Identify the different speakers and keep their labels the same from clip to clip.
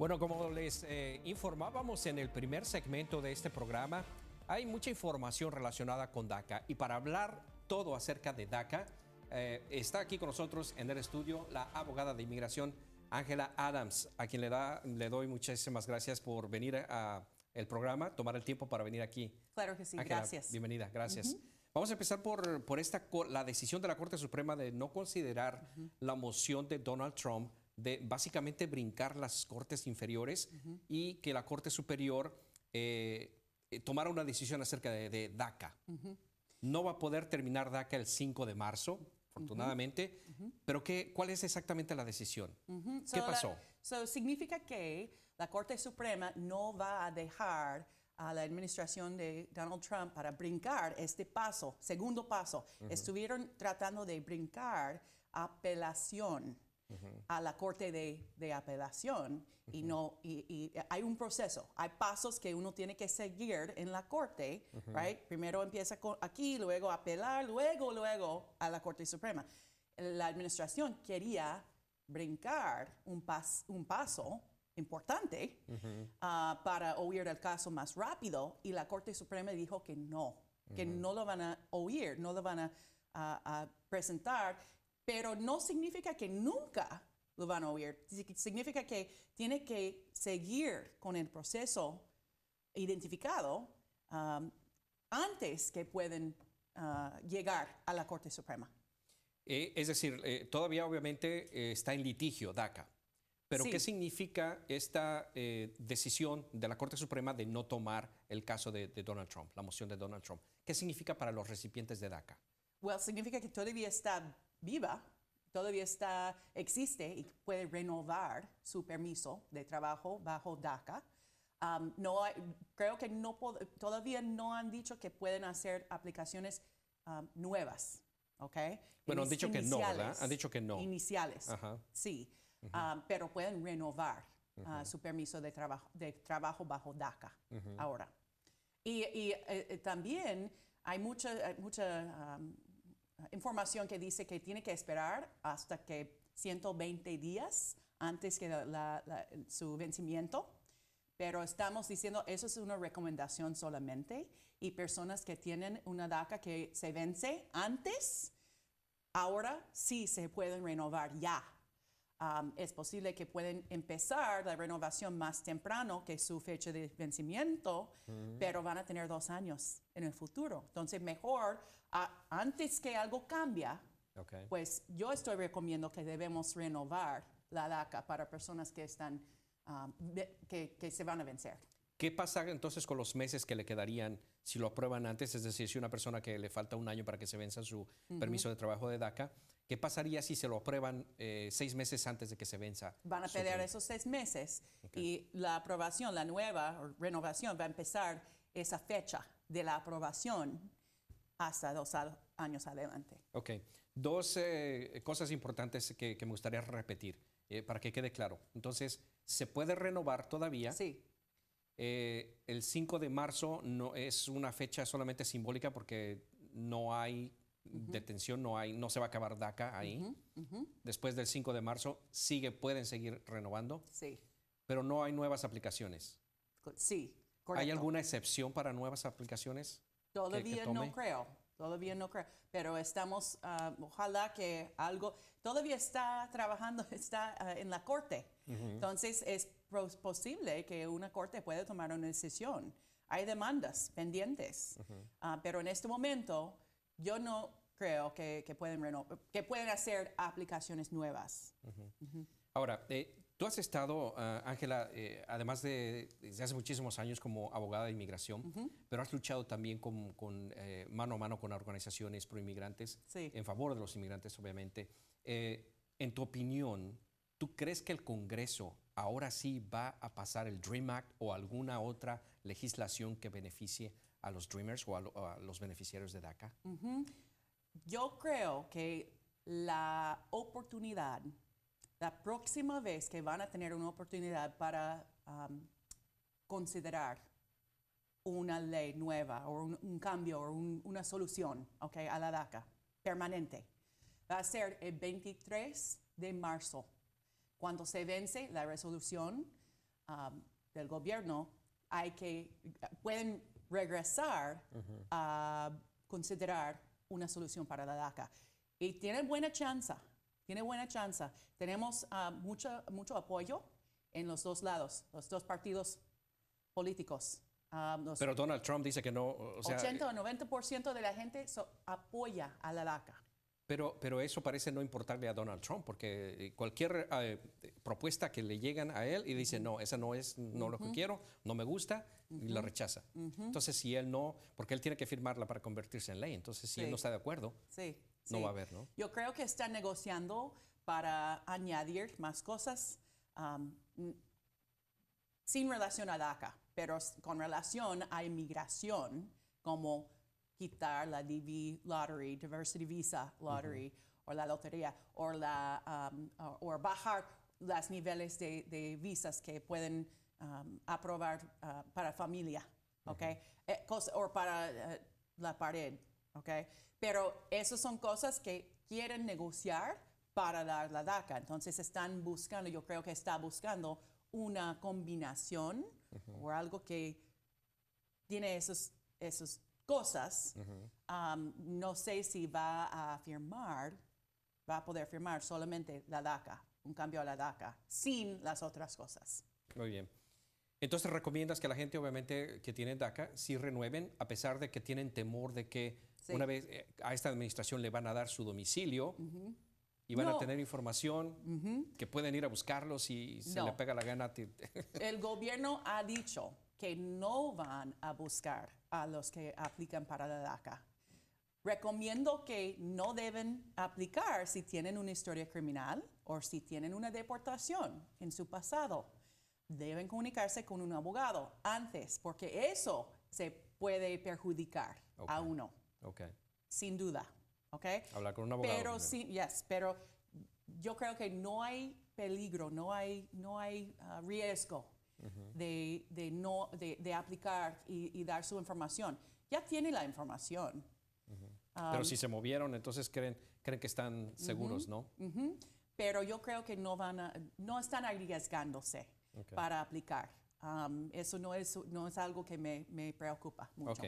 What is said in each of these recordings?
Speaker 1: Bueno, como les eh, informábamos en el primer segmento de este programa, hay mucha información relacionada con DACA y para hablar todo acerca de DACA, eh, está aquí con nosotros en el estudio la abogada de inmigración Ángela Adams, a quien le, da, le doy muchísimas gracias por venir a, el programa, tomar el tiempo para venir aquí.
Speaker 2: Claro que sí, gracias.
Speaker 1: Bienvenida, gracias. Vamos a empezar por, por esta, la decisión de la Corte Suprema de no considerar la moción de Donald Trump de básicamente brincar las cortes inferiores y que la Corte Superior eh, eh, tomara una decisión acerca de, DACA. No va a poder terminar DACA el 5 de marzo, afortunadamente, pero ¿qué, ¿cuál es exactamente la decisión?
Speaker 2: ¿Qué pasó? significa que la Corte Suprema no va a dejar a la administración de Donald Trump para brincar este paso, segundo paso. Estuvieron tratando de brincar apelación a la corte de, apelación y no y, hay un proceso, hay pasos que uno tiene que seguir en la corte, right? Primero empieza con aquí, luego apelar, luego luego a la corte suprema. La administración quería brincar un, un paso importante ah, para oír el caso más rápido y la corte suprema dijo que no, que no lo van a oír, no lo van a, presentar pero no significa que nunca lo van a oír. Significa que tiene que seguir con el proceso identificado um, antes que pueden uh, llegar a la Corte Suprema.
Speaker 1: Eh, es decir, eh, todavía obviamente eh, está en litigio DACA. Pero ¿qué significa esta decisión de la Corte Suprema de no tomar el caso de, Donald Trump, la moción de Donald Trump? ¿Qué significa para los recipientes de DACA?
Speaker 2: Bueno, well, significa que todavía está viva, todavía está, existe y puede renovar su permiso de trabajo bajo DACA. Um, no, creo que no todavía no han dicho que pueden hacer aplicaciones um, nuevas, ¿ok? Bueno, han dicho que no, ¿verdad? Han dicho que no. Iniciales, sí, um, pero pueden renovar uh, su permiso de trabajo, de trabajo bajo DACA ahora. Y, eh, eh, también hay mucha, eh, mucha información que dice que tiene que esperar hasta que 120 días antes que su vencimiento. Pero estamos diciendo, eso es una recomendación solamente. Y personas que tienen una DACA que se vence antes, ahora sí se pueden renovar ya es posible que pueden empezar la renovación más temprano que su fecha de vencimiento, mm. pero van a tener dos años en el futuro. Entonces, mejor antes que algo cambia, pues yo estoy recomiendo que debemos renovar la DACA para personas que están que se van a vencer.
Speaker 1: ¿Qué pasa entonces con los meses que le quedarían si lo aprueban antes? Es decir, si una persona que le falta un año para que se venza su permiso de trabajo de DACA, ¿qué pasaría si se lo aprueban eh, seis meses antes de que se venza?
Speaker 2: Van a perder esos seis meses y la aprobación, la nueva renovación va a empezar esa fecha de la aprobación hasta dos años adelante.
Speaker 1: Ok, dos eh, cosas importantes que, me gustaría repetir eh, para que quede claro. Entonces, se puede renovar todavía. Sí eh, el 5 de marzo no es una fecha solamente simbólica porque no hay detención, no, hay, no se va a acabar DACA ahí. Después del 5 de marzo sigue, pueden seguir renovando. Sí. Pero no hay nuevas aplicaciones.
Speaker 2: Sí, ¿Hay alguna
Speaker 1: excepción para nuevas aplicaciones?
Speaker 2: Todavía no creo. Todavía no creo, pero estamos, ah, ojalá que algo, todavía está trabajando, está ah, en la corte. Entonces, es, posible que una corte pueda tomar una decisión. Hay demandas pendientes, ah, pero en este momento yo no creo que, que pueden, que pueden hacer aplicaciones nuevas.
Speaker 1: Ahora, eh, tú has estado, ah, Ángela, eh, además de desde hace muchísimos años como abogada de inmigración, pero has luchado también con, eh, mano a mano con organizaciones pro inmigrantes, en favor de los inmigrantes, obviamente. en tu opinión, ¿Tú crees que el Congreso ahora sí va a pasar el Dream Act o alguna otra legislación que beneficie a los Dreamers o a, los beneficiarios de DACA?
Speaker 2: Yo creo que la oportunidad, la próxima vez que van a tener una oportunidad para um, considerar una ley nueva o un, cambio o una solución okay, a la DACA permanente, va a ser el 23 de marzo cuando se vence la resolución um, del gobierno, hay que, pueden regresar a considerar una solución para la DACA. Y tienen buena chance, tiene buena chance. Tenemos ah, mucho, mucho apoyo en los dos lados, los dos partidos políticos. Ah, Pero
Speaker 1: Donald Trump dice que no. O sea, 80
Speaker 2: o 90% de la gente apoya a la DACA.
Speaker 1: Pero, pero eso parece no importarle a Donald Trump, porque eh, cualquier eh, propuesta que le llegan a él y dice, no, esa no es no lo que quiero, no me gusta, y la rechaza.
Speaker 2: Entonces,
Speaker 1: si él no, porque él tiene que firmarla para convertirse en ley, entonces si él no está de acuerdo, no va a haber, ¿no?
Speaker 2: Yo creo que está negociando para añadir más cosas sin relación a DACA, pero con relación a inmigración como quitar la DV lottery, diversity visa lottery, o la lotería, o la, um, o, bajar los niveles de, visas que pueden um, aprobar uh, para familia, eh, o para uh, la pared, Pero esas son cosas que quieren negociar para dar la DACA. Entonces están buscando, yo creo que está buscando una combinación o algo que tiene esos, esos cosas, um, no sé si va a firmar, va a poder firmar solamente la DACA, un cambio a la DACA, sin las otras cosas.
Speaker 1: Muy bien. Entonces recomiendas que la gente, obviamente, que tiene DACA, SI renueven, a pesar de que tienen temor de que una vez eh, a esta administración le van a dar su domicilio. y van a tener información que pueden ir a buscarlos si se le pega la gana.
Speaker 2: El gobierno ha dicho que no van a buscar a los que aplican para la DACA. Recomiendo que no deben aplicar si tienen una historia criminal o si tienen una deportación en su pasado. Deben comunicarse con un abogado antes, porque eso se puede perjudicar a uno. Sin duda.
Speaker 1: Hablar con un abogado. Pero,
Speaker 2: sí, pero yo creo que no hay peligro, no hay, no hay uh, riesgo de, de, no, de, aplicar y, dar su información. Ya tiene la información. Pero si se
Speaker 1: movieron, entonces creen, creen que están seguros, ¿no?
Speaker 2: Pero yo creo que no, van a, no están arriesgándose para aplicar. eso no es, no es algo que me, preocupa mucho.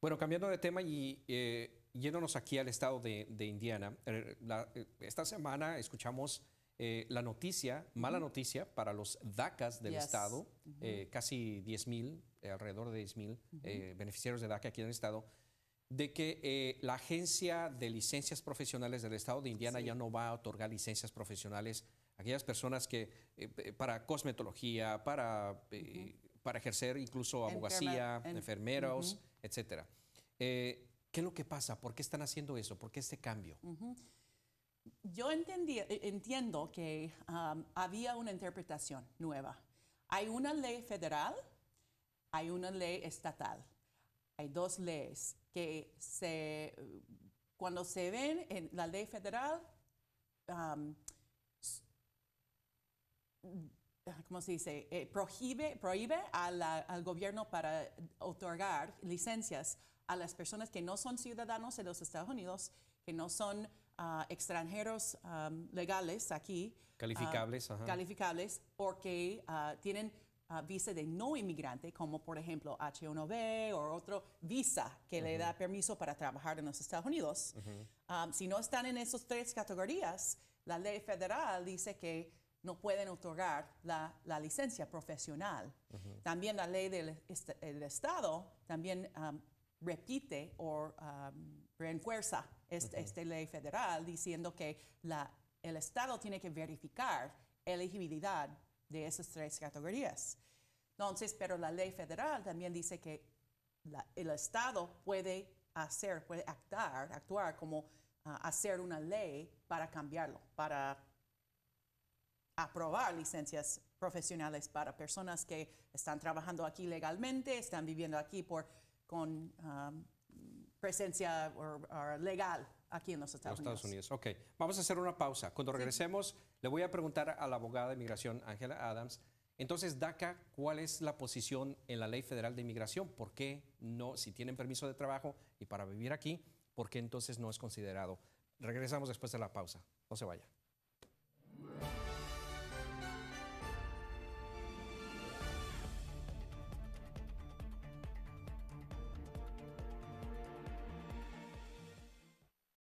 Speaker 1: Bueno, cambiando de tema y eh, yéndonos aquí al estado de, Indiana, eh, eh, esta semana escuchamos eh, la noticia, mala noticia para los DACAs del Estado, eh, casi 10 mil, eh, alrededor de 10 mil beneficiarios de DACA aquí en el Estado, de que la Agencia de Licencias Profesionales del Estado de Indiana ya no va a otorgar licencias profesionales a aquellas personas que para cosmetología, para, para ejercer incluso abogacía, enfermeros, etc. ¿Qué es lo que pasa? ¿Por qué están haciendo eso? ¿Por qué este cambio?
Speaker 2: yo eh, entiendo que um, había una interpretación nueva. Hay una ley federal, hay una ley estatal. Hay dos leyes que se, cuando se ven en la ley federal, um, ah, ¿cómo se dice? Eh, prohíbe, prohíbe al gobierno para otorgar licencias a las personas que no son ciudadanos de los Estados Unidos, que no son extranjeros um, legales aquí. Calificables, um, Calificables porque uh, tienen uh, visa de no inmigrante, como por ejemplo H1B o otro visa que le da permiso para trabajar en los Estados Unidos. Um, si no están en esas tres categorías, la ley federal dice que no pueden otorgar la, la licencia profesional. También la ley del, Estado también repite o reenfuerza esta este ley federal diciendo que la, el Estado tiene que verificar elegibilidad de esas tres categorías. Entonces, pero la ley federal también dice que el Estado puede hacer, puede actuar, actuar como ah, hacer una ley para cambiarlo, para aprobar licencias profesionales para personas que están trabajando aquí legalmente, están viviendo aquí por, con ah, presencia legal aquí en los Estados, los Estados
Speaker 1: Unidos. Ok, vamos a hacer una pausa. Cuando regresemos, le voy a preguntar a la abogada de inmigración, Angela Adams. Entonces, DACA, ¿cuál es la posición en la ley federal de inmigración? ¿Por qué no, si tienen permiso de trabajo y para vivir aquí, por qué entonces no es considerado? Regresamos después de la pausa. No se vaya.